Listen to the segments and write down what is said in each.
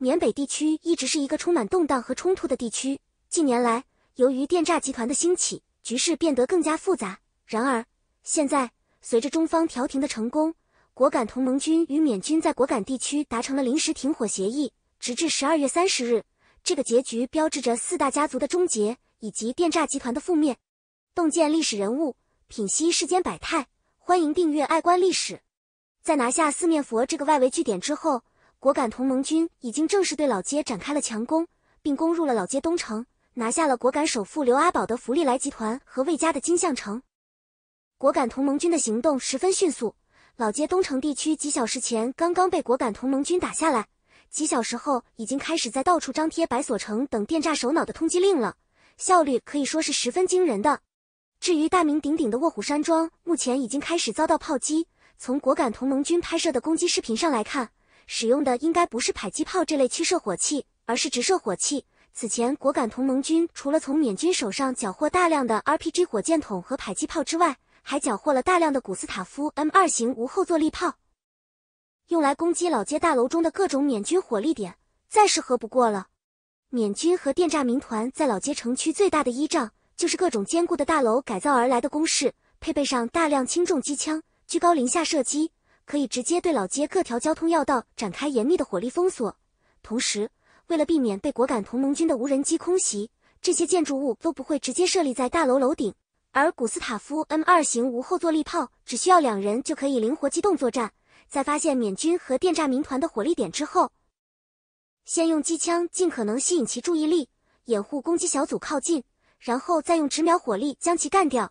缅北地区一直是一个充满动荡和冲突的地区。近年来，由于电诈集团的兴起，局势变得更加复杂。然而，现在随着中方调停的成功，果敢同盟军与缅军在果敢地区达成了临时停火协议，直至十二月三十日。这个结局标志着四大家族的终结以及电诈集团的覆灭。洞见历史人物，品析世间百态。欢迎订阅《爱观历史》。在拿下四面佛这个外围据点之后。果敢同盟军已经正式对老街展开了强攻，并攻入了老街东城，拿下了果敢首富刘阿宝的福利来集团和魏家的金象城。果敢同盟军的行动十分迅速，老街东城地区几小时前刚刚被果敢同盟军打下来，几小时后已经开始在到处张贴白所城等电诈首脑的通缉令了，效率可以说是十分惊人的。至于大名鼎鼎的卧虎山庄，目前已经开始遭到炮击。从果敢同盟军拍摄的攻击视频上来看。使用的应该不是迫击炮这类驱射火器，而是直射火器。此前，果敢同盟军除了从缅军手上缴获大量的 RPG 火箭筒和迫击炮之外，还缴获了大量的古斯塔夫 M 二型无后坐力炮，用来攻击老街大楼中的各种缅军火力点，再适合不过了。缅军和电诈民团在老街城区最大的依仗，就是各种坚固的大楼改造而来的工事，配备上大量轻重机枪，居高临下射击。可以直接对老街各条交通要道展开严密的火力封锁，同时，为了避免被果敢同盟军的无人机空袭，这些建筑物都不会直接设立在大楼楼顶。而古斯塔夫 M 二型无后坐力炮只需要两人就可以灵活机动作战，在发现缅军和电诈民团的火力点之后，先用机枪尽可能吸引其注意力，掩护攻击小组靠近，然后再用直瞄火力将其干掉。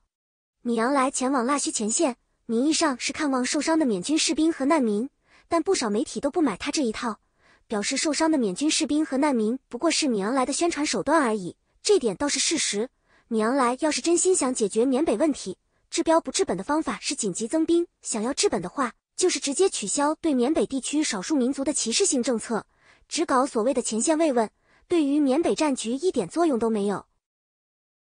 米扬莱前往腊戌前线。名义上是看望受伤的缅军士兵和难民，但不少媒体都不买他这一套，表示受伤的缅军士兵和难民不过是米昂莱的宣传手段而已。这点倒是事实。米昂莱要是真心想解决缅北问题，治标不治本的方法是紧急增兵；想要治本的话，就是直接取消对缅北地区少数民族的歧视性政策，只搞所谓的前线慰问，对于缅北战局一点作用都没有。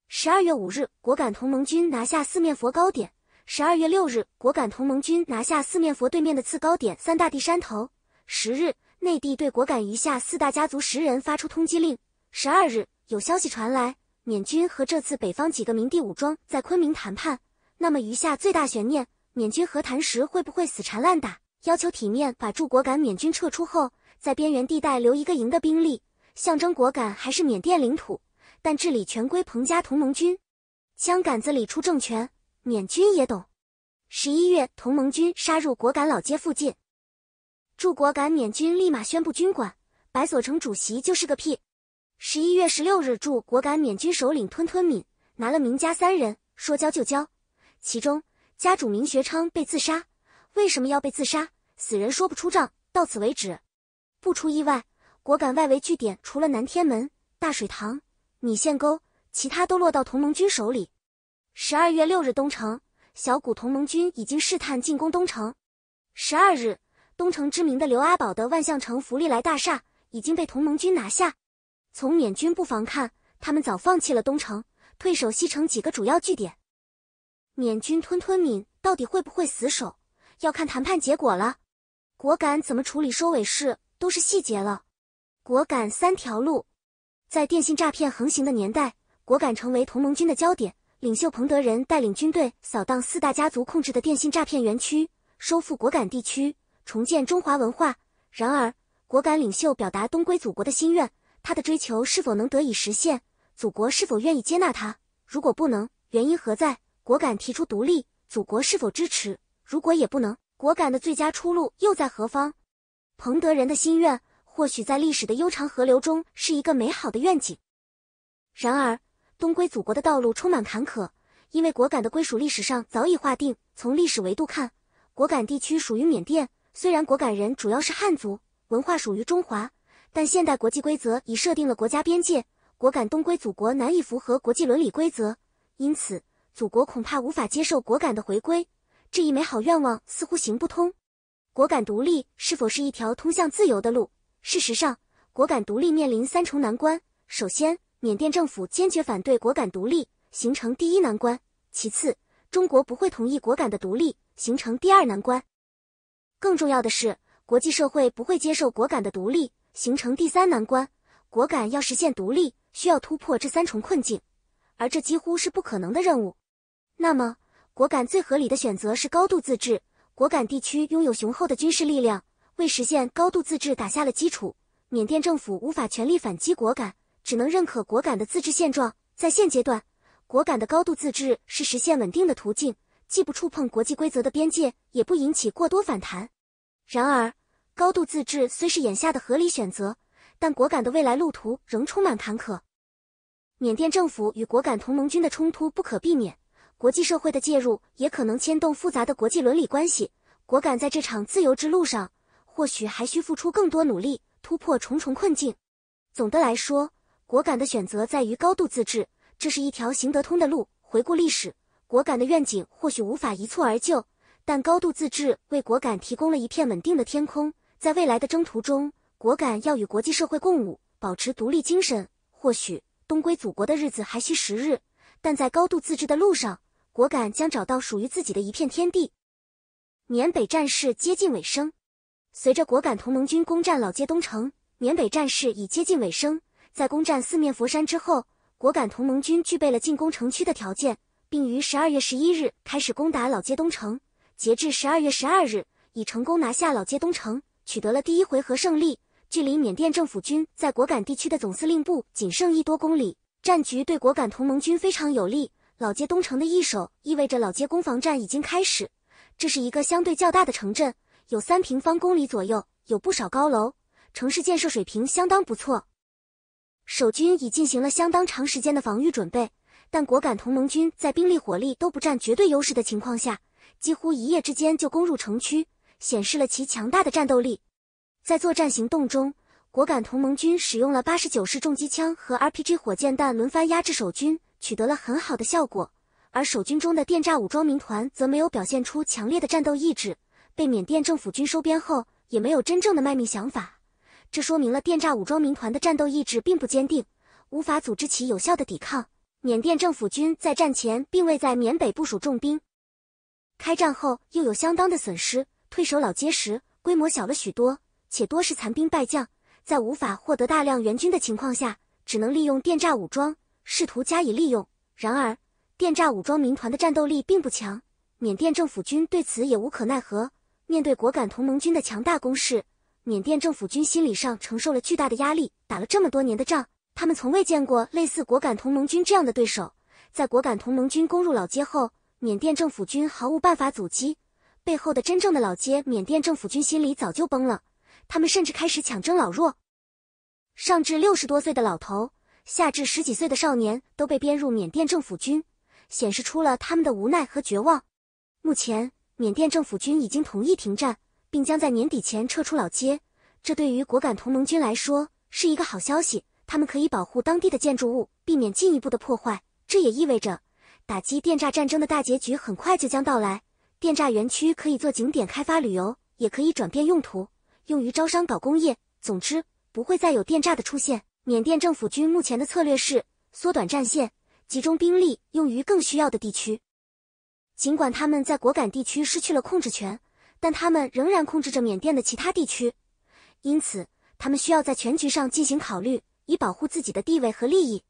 十二月五日，果敢同盟军拿下四面佛高点。十二月六日，果敢同盟军拿下四面佛对面的次高点三大地山头。十日，内地对果敢余下四大家族十人发出通缉令。十二日，有消息传来，缅军和这次北方几个明地武装在昆明谈判。那么，余下最大悬念，缅军和谈时会不会死缠烂打，要求体面把驻果敢缅军撤出后，在边缘地带留一个营的兵力，象征果敢还是缅甸领土，但治理全归彭家同盟军。枪杆子里出政权。缅军也懂。十一月，同盟军杀入果敢老街附近，驻果敢缅军立马宣布军管，白所成主席就是个屁。十一月十六日，驻果敢缅军首领吞吞敏拿了明家三人，说交就交，其中家主明学昌被自杀。为什么要被自杀？死人说不出账，到此为止。不出意外，果敢外围据点除了南天门、大水塘、米线沟，其他都落到同盟军手里。十二月六日，东城小股同盟军已经试探进攻东城。十二日，东城知名的刘阿宝的万象城福利来大厦已经被同盟军拿下。从缅军布防看，他们早放弃了东城，退守西城几个主要据点。缅军吞吞敏到底会不会死守，要看谈判结果了。果敢怎么处理收尾事都是细节了。果敢三条路，在电信诈骗横行的年代，果敢成为同盟军的焦点。领袖彭德仁带领军队扫荡四大家族控制的电信诈骗园区，收复果敢地区，重建中华文化。然而，果敢领袖表达东归祖国的心愿，他的追求是否能得以实现？祖国是否愿意接纳他？如果不能，原因何在？果敢提出独立，祖国是否支持？如果也不能，果敢的最佳出路又在何方？彭德仁的心愿，或许在历史的悠长河流中是一个美好的愿景。然而，东归祖国的道路充满坎坷，因为果敢的归属历史上早已划定。从历史维度看，果敢地区属于缅甸。虽然果敢人主要是汉族，文化属于中华，但现代国际规则已设定了国家边界。果敢东归祖国难以符合国际伦理规则，因此祖国恐怕无法接受果敢的回归。这一美好愿望似乎行不通。果敢独立是否是一条通向自由的路？事实上，果敢独立面临三重难关。首先，缅甸政府坚决反对果敢独立，形成第一难关。其次，中国不会同意果敢的独立，形成第二难关。更重要的是，国际社会不会接受果敢的独立，形成第三难关。果敢要实现独立，需要突破这三重困境，而这几乎是不可能的任务。那么，果敢最合理的选择是高度自治。果敢地区拥有雄厚的军事力量，为实现高度自治打下了基础。缅甸政府无法全力反击果敢。只能认可果敢的自治现状，在现阶段，果敢的高度自治是实现稳定的途径，既不触碰国际规则的边界，也不引起过多反弹。然而，高度自治虽是眼下的合理选择，但果敢的未来路途仍充满坎坷。缅甸政府与果敢同盟军的冲突不可避免，国际社会的介入也可能牵动复杂的国际伦理关系。果敢在这场自由之路上，或许还需付出更多努力，突破重重困境。总的来说。果敢的选择在于高度自治，这是一条行得通的路。回顾历史，果敢的愿景或许无法一蹴而就，但高度自治为果敢提供了一片稳定的天空。在未来的征途中，果敢要与国际社会共舞，保持独立精神。或许东归祖国的日子还需时日，但在高度自治的路上，果敢将找到属于自己的一片天地。缅北战事接近尾声，随着果敢同盟军攻占老街东城，缅北战事已接近尾声。在攻占四面佛山之后，果敢同盟军具备了进攻城区的条件，并于十二月十一日开始攻打老街东城。截至十二月十二日，已成功拿下老街东城，取得了第一回合胜利。距离缅甸政府军在果敢地区的总司令部仅剩一多公里，战局对果敢同盟军非常有利。老街东城的一手意味着老街攻防战已经开始。这是一个相对较大的城镇，有三平方公里左右，有不少高楼，城市建设水平相当不错。守军已进行了相当长时间的防御准备，但果敢同盟军在兵力火力都不占绝对优势的情况下，几乎一夜之间就攻入城区，显示了其强大的战斗力。在作战行动中，果敢同盟军使用了八十九式重机枪和 RPG 火箭弹轮番压制守军，取得了很好的效果。而守军中的电诈武装民团则没有表现出强烈的战斗意志，被缅甸政府军收编后也没有真正的卖命想法。这说明了电诈武装民团的战斗意志并不坚定，无法组织起有效的抵抗。缅甸政府军在战前并未在缅北部署重兵，开战后又有相当的损失，退守老街时规模小了许多，且多是残兵败将，在无法获得大量援军的情况下，只能利用电诈武装试图加以利用。然而，电诈武装民团的战斗力并不强，缅甸政府军对此也无可奈何。面对果敢同盟军的强大攻势。缅甸政府军心理上承受了巨大的压力，打了这么多年的仗，他们从未见过类似果敢同盟军这样的对手。在果敢同盟军攻入老街后，缅甸政府军毫无办法阻击。背后的真正的老街，缅甸政府军心里早就崩了，他们甚至开始抢征老弱，上至六十多岁的老头，下至十几岁的少年都被编入缅甸政府军，显示出了他们的无奈和绝望。目前，缅甸政府军已经同意停战。并将在年底前撤出老街，这对于果敢同盟军来说是一个好消息。他们可以保护当地的建筑物，避免进一步的破坏。这也意味着打击电诈战争的大结局很快就将到来。电诈园区可以做景点开发旅游，也可以转变用途，用于招商搞工业。总之，不会再有电诈的出现。缅甸政府军目前的策略是缩短战线，集中兵力用于更需要的地区。尽管他们在果敢地区失去了控制权。但他们仍然控制着缅甸的其他地区，因此他们需要在全局上进行考虑，以保护自己的地位和利益。